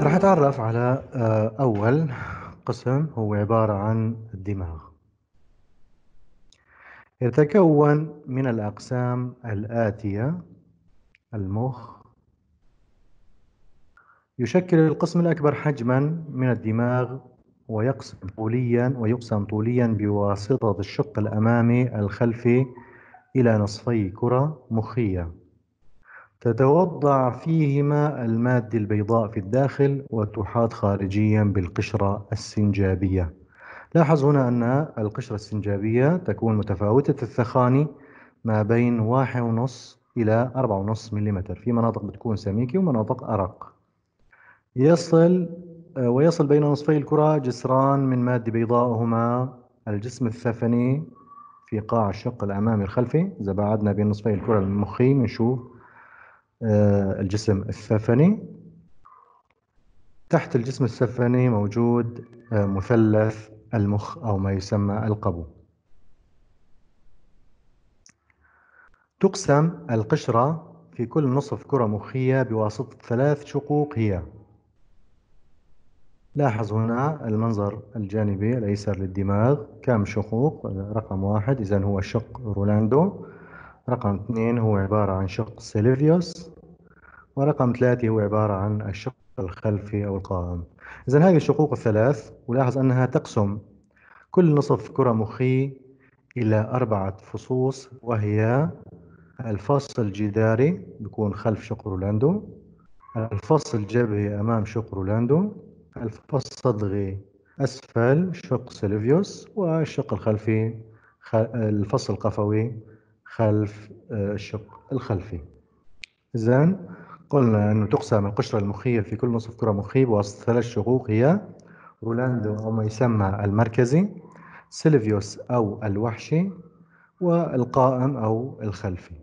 راح أتعرف على آه، أول قسم هو عبارة عن الدماغ يتكون من الأقسام الآتية المخ يشكل القسم الأكبر حجما من الدماغ ويقسم طوليا ويقسم طوليا بواسطة الشق الأمامي الخلفي إلى نصفي كرة مخية تتوضع فيهما المادة البيضاء في الداخل وتحاط خارجيا بالقشرة السنجابية لاحظ هنا أن القشرة السنجابية تكون متفاوتة الثخاني ما بين واحد إلى أربعة ملم في مناطق بتكون سميكة ومناطق أرق يصل ويصل بين نصفي الكرة جسران من مادة بيضاء هما الجسم الثفني في قاع الشق الأمامي الخلفي إذا بعدنا بين نصفي الكرة المخي بنشوف آه، الجسم السفني تحت الجسم السفني موجود آه، مثلث المخ أو ما يسمى القبو تقسم القشرة في كل نصف كرة مخية بواسطة ثلاث شقوق هي لاحظ هنا المنظر الجانبي الأيسر للدماغ كم شقوق رقم واحد إذا هو شق رولاندو رقم اثنين هو عبارة عن شق سيليفيوس ورقم ثلاثة هو عبارة عن الشق الخلفي أو القائم إذا هذه الشقوق الثلاث ولاحظ أنها تقسم كل نصف كرة مخي إلى أربعة فصوص وهي الفص الجداري بيكون خلف شق رولاندو الفص الجبهي أمام شق رولاندو الفص الصدغي أسفل شق سيلفيوس والشق الخلفي الفص القفوي خلف آه، الشق الخلفي اذا قلنا أنه تقسم القشرة المخية في كل نصف كرة مخي بواسطة ثلاث شقوق هي رولاندو أو ما يسمى المركزي سيلفيوس أو الوحشي والقائم أو الخلفي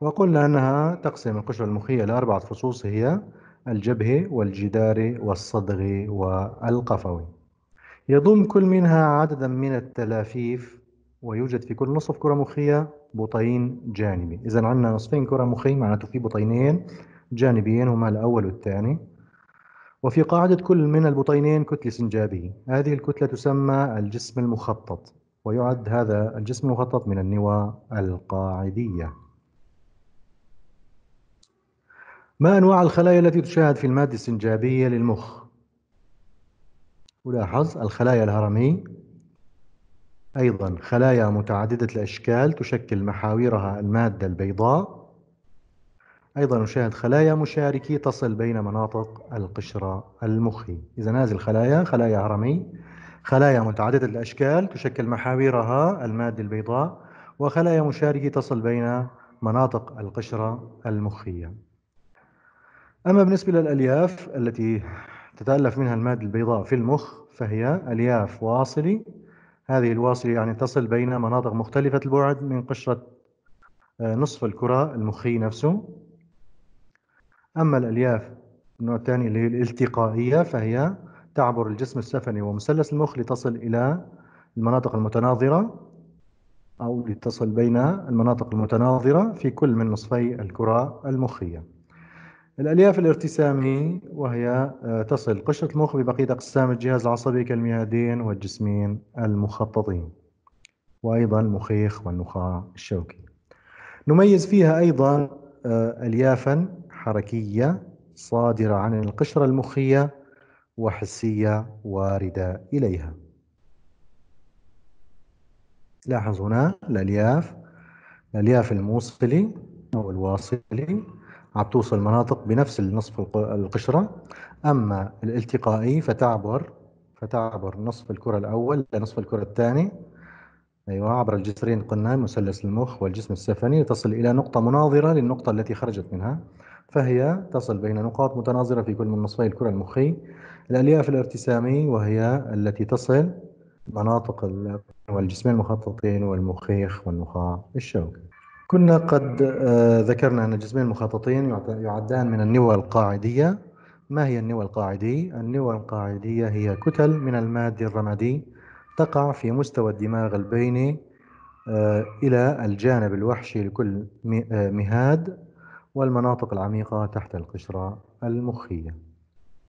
وقلنا أنها تقسم القشرة المخية لأربعة فصوص هي الجبهي والجداري والصدغي والقفوي يضم كل منها عددا من التلافيف ويوجد في كل نصف كرة مخية بطين جانبي إذا عندنا نصفين كرة مخي معناته في بطينين جانبيين هما الأول والثاني وفي قاعدة كل من البطينين كتلة سنجابية هذه الكتلة تسمى الجسم المخطط ويعد هذا الجسم المخطط من النواة القاعدية ما أنواع الخلايا التي تشاهد في المادة السنجابية للمخ؟ ألاحظ الخلايا الهرمي أيضا خلايا متعددة الأشكال تشكل محاورها المادة البيضاء أيضا نشاهد خلايا مشاركة تصل بين مناطق القشرة المخي إذا هذه الخلايا خلايا هرمي خلايا متعددة الأشكال تشكل محاورها المادة البيضاء وخلايا مشاركة تصل بين مناطق القشرة المخية أما بالنسبة للألياف التي تتألف منها المادة البيضاء في المخ فهي ألياف واصلي هذه الواصلة يعني تصل بين مناطق مختلفة البعد من قشرة آه، نصف الكرة المخي نفسه أما الألياف النوع الثاني اللي هي الالتقائية فهي تعبر الجسم السفني ومثلث المخ لتصل إلى المناطق المتناظرة أو لتصل بين المناطق المتناظرة في كل من نصفي الكرة المخية الألياف الارتسامي إيه. وهي آه، تصل قشرة المخ ببقية أقسام الجهاز العصبي كالميادين والجسمين المخططين وأيضا المخيخ والنخاع الشوكي نميز فيها أيضا آه، أليافا حركية صادرة عن القشرة المخية وحسية واردة إليها لاحظ هنا الألياف الألياف الموصلي أو الواصلي عم توصل مناطق بنفس النصف القشرة أما الالتقائي فتعبر فتعبر نصف الكرة الأول لنصف الكرة الثاني أيوة عبر الجسرين قلنا مثلث المخ والجسم السفني لتصل إلى نقطة مناظرة للنقطة التي خرجت منها فهي تصل بين نقاط متناظرة في كل من نصفي الكرة المخي الألياف الارتسامي وهي التي تصل مناطق والجسمين المخططين والمخيخ والنخاع الشوكي كنا قد آه، ذكرنا أن جسمين مخططين يعدان من النوى القاعدية ما هي النوى القاعدي؟ النوى القاعدية هي كتل من المادي الرمادي تقع في مستوى الدماغ البيني آه، إلى الجانب الوحشي لكل آه، مهاد والمناطق العميقة تحت القشرة المخية